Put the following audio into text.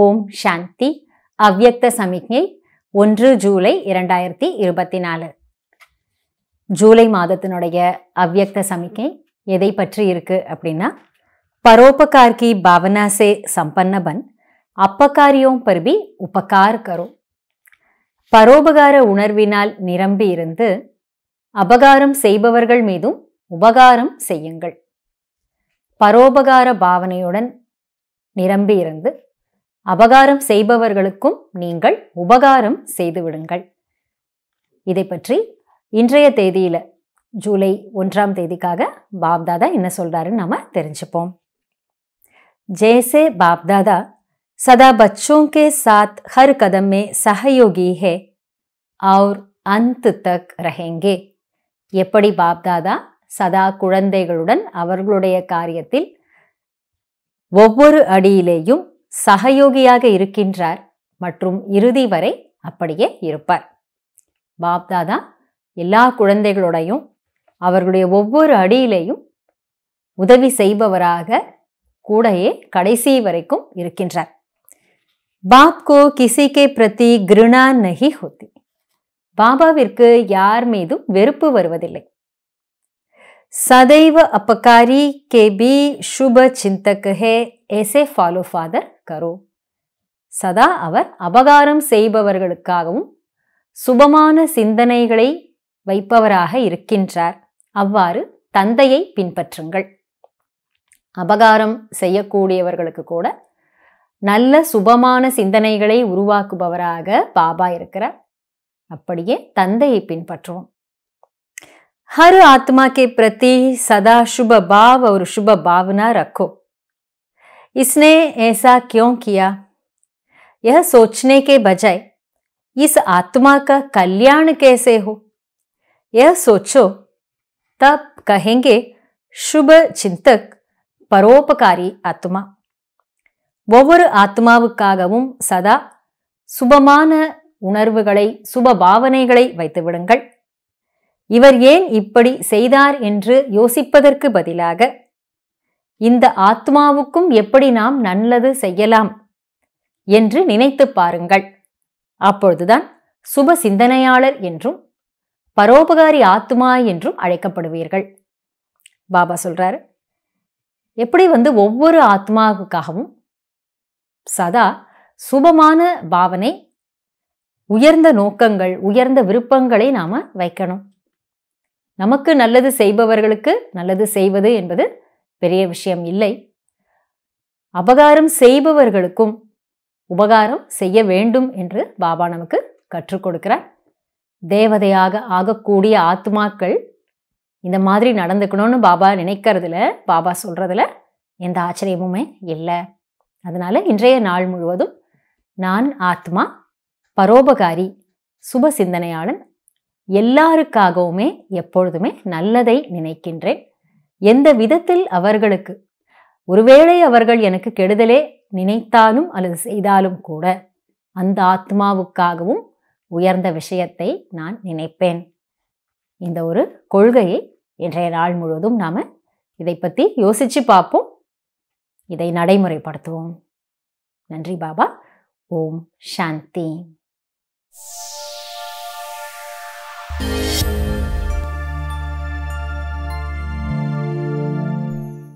ஓம் சாந்தி அவ்யக்த சமிக்ஞை ஒன்று ஜூலை இரண்டாயிரத்தி இருபத்தி நாலு ஜூலை மாதத்தினுடைய அவ்யக்த சமிக்ஞை எதை பற்றி இருக்கு அப்படின்னா பரோபகார்கி பாவனாசே சம்பன்னபன் அப்பகாரியோம் பருவி உபகார் கரோ பரோபகார உணர்வினால் நிரம்பி இருந்து அபகாரம் செய்பவர்கள் மீதும் உபகாரம் செய்யுங்கள் பரோபகார பாவனையுடன் நிரம்பி இருந்து அபகாரம் செய்பவர்களுக்கும் நீங்கள் உபகாரம் செய்துவிடுங்கள் இதை பற்றி இன்றைய தேதியில் ஜூலை ஒன்றாம் தேதிக்காக பாப்தாதா என்ன சொல்கிறாருன்னு நம்ம தெரிஞ்சுப்போம் ஜேசே பாப்தாதா சதா बच्चों கே சாத் ஹர் கதம் மே சஹயோகி ஹே और அந்த தக் ரஹேங்கே எப்படி பாப்தாதா சதா குழந்தைகளுடன் அவர்களுடைய காரியத்தில் ஒவ்வொரு அடியிலேயும் சகயோகியாக இருக்கின்றார் மற்றும் இறுதி வரை அப்படியே இருப்பார் பாப்தாதா எல்லா குழந்தைகளோடையும் அவர்களுடைய ஒவ்வொரு அடியிலையும் உதவி செய்பவராக கூடையே கடைசி வரைக்கும் இருக்கின்றார் பாப்கோ கிசிகே பிரதி கிருணா நகி ஹோத்தி பாபாவிற்கு யார் மீதும் வெறுப்பு வருவதில்லை சதைவ அப்பகாரி கே பி சுப சிந்தக் ஹே எஸ் ஏ ஃபாலோ ஃபாதர் கரோ சதா அவர் அபகாரம் செய்பவர்களுக்காகவும் சுபமான சிந்தனைகளை வைப்பவராக இருக்கின்றார் அவ்வாறு தந்தையை பின்பற்றுங்கள் அபகாரம் செய்யக்கூடியவர்களுக்கு கூட நல்ல சுபமான சிந்தனைகளை உருவாக்குபவராக பாபா இருக்கிறார் அப்படியே தந்தையை பின்பற்றுவோம் ஹரு ஆத்மாக்கே பிரதி சதா சுப பாவ் ஒரு சுப शुभ ரக்கோ इसने ऐसा क्यों किया यह सोचने के बजाय इस आत्मा का कल्याण कैसे हो यह सोचो तब कहेंगे शुभ चिंतक பரோபகாரி ஆத்மா ஒவ்வொரு ஆத்மாவுக்காகவும் சதா சுபமான உணர்வுகளை சுப பாவனைகளை வைத்துவிடுங்கள் இவர் ஏன் இப்படி செய்தார் என்று யோசிப்பதற்கு பதிலாக இந்த ஆத்மாவுக்கும் எப்படி நாம் நல்லது செய்யலாம் என்று நினைத்து பாருங்கள் அப்பொழுதுதான் சுப சிந்தனையாளர் என்றும் பரோபகாரி ஆத்மா என்றும் அழைக்கப்படுவீர்கள் பாபா சொல்றாரு எப்படி வந்து ஒவ்வொரு ஆத்மாவுக்காகவும் சதா சுபமான பாவனை உயர்ந்த நோக்கங்கள் உயர்ந்த விருப்பங்களை நாம் வைக்கணும் நமக்கு நல்லது செய்பவர்களுக்கு நல்லது செய்வது என்பது பெரிய விஷயம் இல்லை அபகாரம் செய்பவர்களுக்கும் உபகாரம் செய்ய வேண்டும் என்று பாபா நமக்கு கற்றுக் கொடுக்கிறார் தேவதையாக ஆகக்கூடிய ஆத்மாக்கள் இந்த மாதிரி நடந்துக்கணும்னு பாபா நினைக்கிறதுல பாபா சொல்றதுல எந்த ஆச்சரியமுமே இல்லை அதனால இன்றைய நாள் முழுவதும் நான் ஆத்மா பரோபகாரி சுப சிந்தனையாளன் எல்லாருக்காகவுமே எப்பொழுதுமே நல்லதை நினைக்கின்றேன் எந்த விதத்தில் அவர்களுக்கு ஒருவேளை அவர்கள் எனக்கு கெடுதலே நினைத்தாலும் அல்லது செய்தாலும் கூட அந்த ஆத்மாவுக்காகவும் உயர்ந்த விஷயத்தை நான் நினைப்பேன் இந்த ஒரு கொள்கையை இன்றைய நாள் முழுவதும் நாம் இதை பற்றி யோசித்து பார்ப்போம் இதை நடைமுறைப்படுத்துவோம் நன்றி பாபா ஓம் சாந்தி